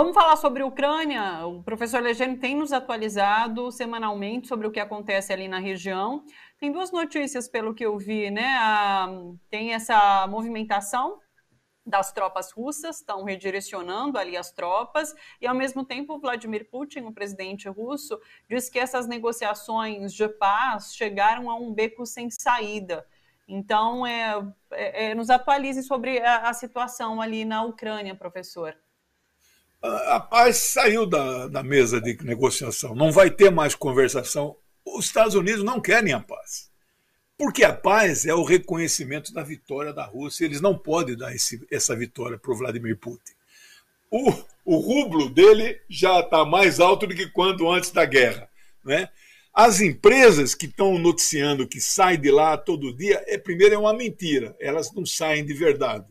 Vamos falar sobre Ucrânia. O professor Legênio tem nos atualizado semanalmente sobre o que acontece ali na região. Tem duas notícias, pelo que eu vi, né? A, tem essa movimentação das tropas russas, estão redirecionando ali as tropas, e ao mesmo tempo Vladimir Putin, o presidente russo, diz que essas negociações de paz chegaram a um beco sem saída. Então, é, é, é nos atualize sobre a, a situação ali na Ucrânia, professor a paz saiu da, da mesa de negociação, não vai ter mais conversação. Os Estados Unidos não querem a paz. Porque a paz é o reconhecimento da vitória da Rússia. Eles não podem dar esse, essa vitória para o Vladimir Putin. O, o rublo dele já está mais alto do que quando antes da guerra. Né? As empresas que estão noticiando que saem de lá todo dia, é, primeiro é uma mentira, elas não saem de verdade.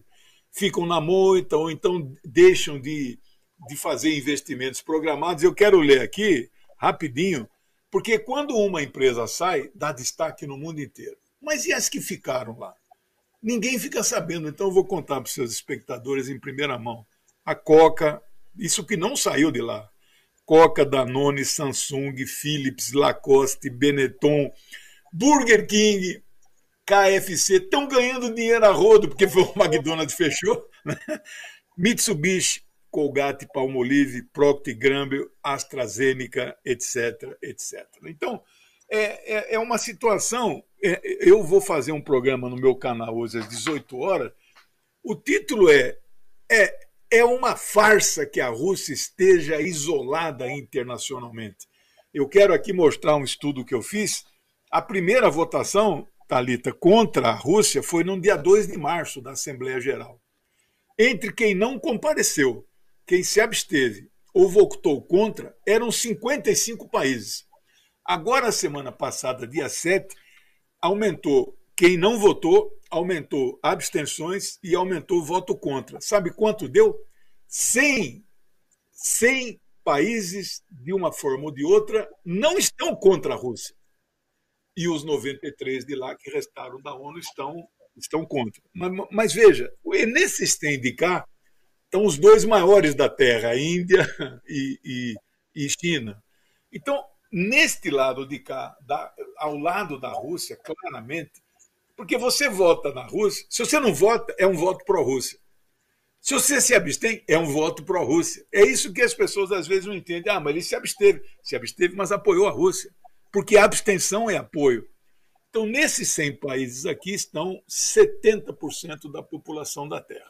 Ficam na moita ou então deixam de, de fazer investimentos programados. Eu quero ler aqui rapidinho, porque quando uma empresa sai, dá destaque no mundo inteiro. Mas e as que ficaram lá? Ninguém fica sabendo, então eu vou contar para os seus espectadores em primeira mão. A Coca, isso que não saiu de lá. Coca, Danone, Samsung, Philips, Lacoste, Benetton, Burger King, KFC, estão ganhando dinheiro a rodo, porque foi o McDonald's fechou. Né? Mitsubishi, Colgate, Palmolive, Procter Gamble, AstraZeneca, etc, etc. Então, é, é, é uma situação. É, eu vou fazer um programa no meu canal hoje às 18 horas. O título é, é é uma farsa que a Rússia esteja isolada internacionalmente. Eu quero aqui mostrar um estudo que eu fiz. A primeira votação, Talita, contra a Rússia foi no dia 2 de março da Assembleia Geral. Entre quem não compareceu quem se absteve ou votou contra eram 55 países. Agora, semana passada, dia 7, aumentou. Quem não votou, aumentou abstenções e aumentou voto contra. Sabe quanto deu? 100, 100 países, de uma forma ou de outra, não estão contra a Rússia. E os 93 de lá que restaram da ONU estão, estão contra. Mas, mas veja, o nesse tem de cá, então, os dois maiores da Terra, Índia e, e, e China. Então, neste lado de cá, da, ao lado da Rússia, claramente, porque você vota na Rússia, se você não vota, é um voto pró-Rússia. Se você se abstém, é um voto pró-Rússia. É isso que as pessoas às vezes não entendem. Ah, mas ele se absteve. Se absteve, mas apoiou a Rússia. Porque a abstenção é apoio. Então, nesses 100 países aqui estão 70% da população da Terra.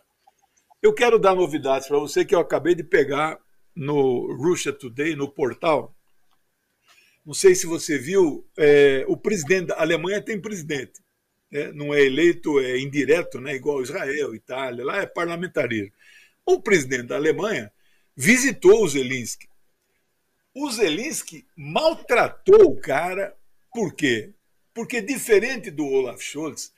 Eu quero dar novidades para você que eu acabei de pegar no Russia Today, no portal. Não sei se você viu, é, o presidente da Alemanha tem presidente. Né? Não é eleito, é indireto, né? igual Israel, Itália, lá é parlamentarismo. O presidente da Alemanha visitou o Zelinski. O Zelinski maltratou o cara, por quê? Porque, diferente do Olaf Scholz,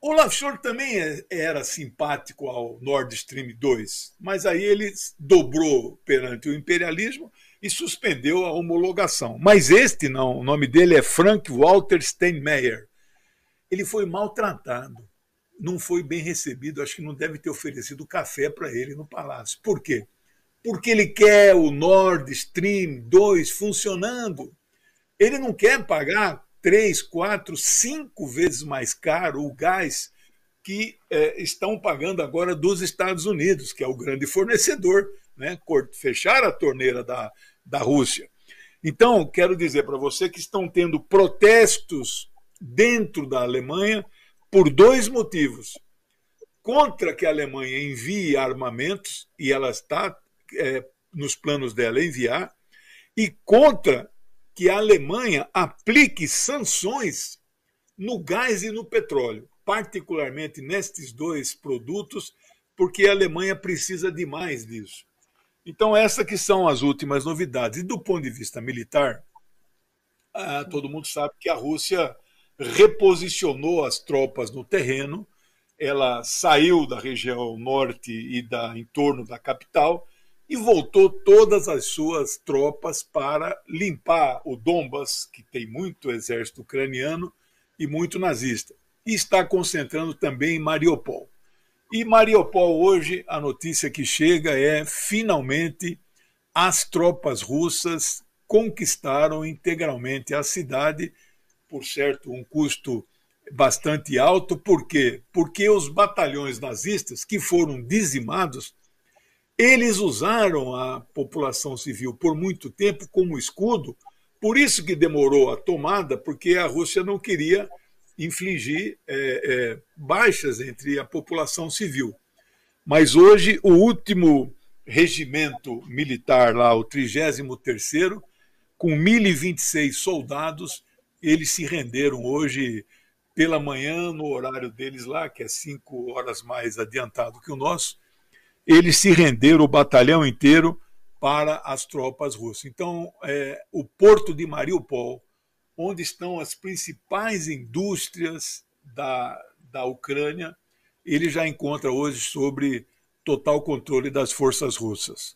Olaf Scholz também é, era simpático ao Nord Stream 2, mas aí ele dobrou perante o imperialismo e suspendeu a homologação. Mas este não, o nome dele é Frank Walter Steinmeier. Ele foi maltratado, não foi bem recebido, acho que não deve ter oferecido café para ele no palácio. Por quê? Porque ele quer o Nord Stream 2 funcionando. Ele não quer pagar três, quatro, cinco vezes mais caro o gás que é, estão pagando agora dos Estados Unidos, que é o grande fornecedor, né? fechar a torneira da, da Rússia. Então, quero dizer para você que estão tendo protestos dentro da Alemanha por dois motivos. Contra que a Alemanha envie armamentos, e ela está é, nos planos dela enviar, e contra que a Alemanha aplique sanções no gás e no petróleo, particularmente nestes dois produtos, porque a Alemanha precisa demais disso. Então, essas que são as últimas novidades. E do ponto de vista militar, ah, todo mundo sabe que a Rússia reposicionou as tropas no terreno, ela saiu da região norte e da em torno da capital e voltou todas as suas tropas para limpar o Donbas, que tem muito exército ucraniano e muito nazista, e está concentrando também em Mariupol. E Mariupol hoje, a notícia que chega é finalmente as tropas russas conquistaram integralmente a cidade, por certo, um custo bastante alto, por quê? Porque os batalhões nazistas que foram dizimados eles usaram a população civil por muito tempo como escudo, por isso que demorou a tomada, porque a Rússia não queria infligir é, é, baixas entre a população civil. Mas hoje, o último regimento militar lá, o 33º, com 1.026 soldados, eles se renderam hoje pela manhã, no horário deles lá, que é cinco horas mais adiantado que o nosso, eles se renderam o batalhão inteiro para as tropas russas. Então, é, o porto de Mariupol, onde estão as principais indústrias da, da Ucrânia, ele já encontra hoje sobre total controle das forças russas.